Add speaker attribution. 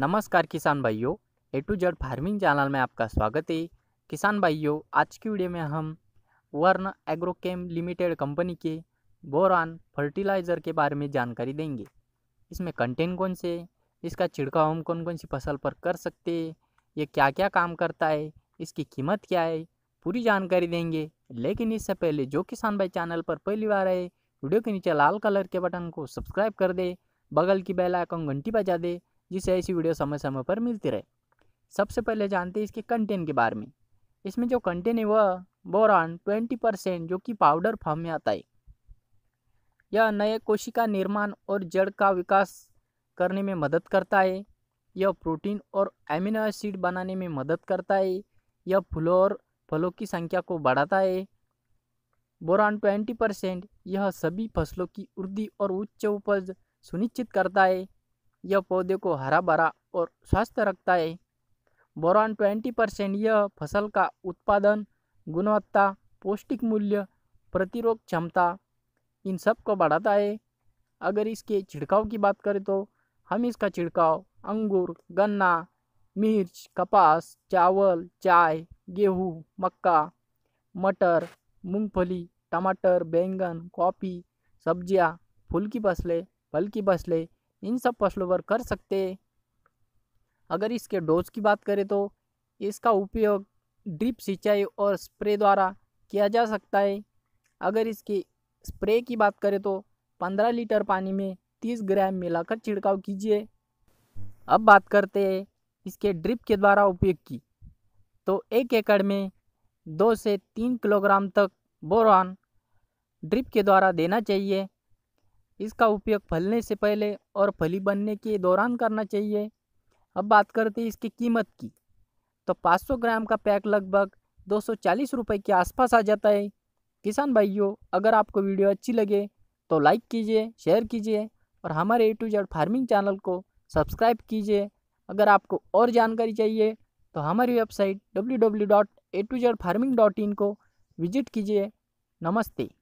Speaker 1: नमस्कार किसान भाइयों A to Z farming channel में आपका स्वागत है किसान भाइयों आज की वीडियो में हम वर्ण एग्रोकेम लिमिटेड कंपनी के बोरान फर्टिलाइज़र के बारे में जानकारी देंगे इसमें कंटेंट कौन से इसका छिड़काव हम कौन कौन सी फसल पर कर सकते हैं ये क्या क्या काम करता है इसकी कीमत क्या है पूरी जानकारी देंगे लेकिन इससे पहले जो किसान भाई चैनल पर पहली बार है वीडियो के नीचे लाल कलर के बटन को सब्सक्राइब कर दे बगल की बेल आइकन घंटी बजा दे जिससे ऐसी वीडियो समय समय पर मिलती रहे सबसे पहले जानते हैं इसके कंटेंट के बारे में इसमें जो कंटेंट है वह बोरान ट्वेंटी परसेंट जो कि पाउडर फॉर्म में आता है यह नए कोशिका निर्माण और जड़ का विकास करने में मदद करता है यह प्रोटीन और एमिनो एसिड बनाने में मदद करता है यह फूलों और फलों की संख्या को बढ़ाता है बोरान ट्वेंटी परसेंट यह सभी फसलों की वृद्धि और उच्च उपज सुनिश्चित करता है यह पौधे को हरा भरा और स्वस्थ रखता है बोरान ट्वेंटी परसेंट यह फसल का उत्पादन गुणवत्ता पौष्टिक मूल्य प्रतिरोध क्षमता इन सब को बढ़ाता है अगर इसके छिड़काव की बात करें तो हम इसका छिड़काव अंगूर गन्ना मिर्च कपास चावल चाय गेहूँ मक्का मटर मूंगफली टमाटर बैंगन कॉफ़ी सब्जियाँ फूल की फसलें फल की फसलें इन सब फसलों पर कर सकते अगर इसके डोज की बात करें तो इसका उपयोग ड्रिप सिंचाई और स्प्रे द्वारा किया जा सकता है अगर इसकी स्प्रे की बात करें तो 15 लीटर पानी में 30 ग्राम मिलाकर छिड़काव कीजिए अब बात करते हैं इसके ड्रिप के द्वारा उपयोग की तो एक एकड़ में दो से तीन किलोग्राम तक बोरान ड्रिप के द्वारा देना चाहिए इसका उपयोग फलने से पहले और फली बनने के दौरान करना चाहिए अब बात करते हैं इसकी कीमत की तो 500 ग्राम का पैक लगभग 240 रुपये के आसपास आ जाता है किसान भाइयों अगर आपको वीडियो अच्छी लगे तो लाइक कीजिए शेयर कीजिए और हमारे A to Z farming channel को सब्सक्राइब कीजिए अगर आपको और जानकारी चाहिए तो हमारी website W W dot A to Z farming dot in को विजिट कीजिए नमस्ते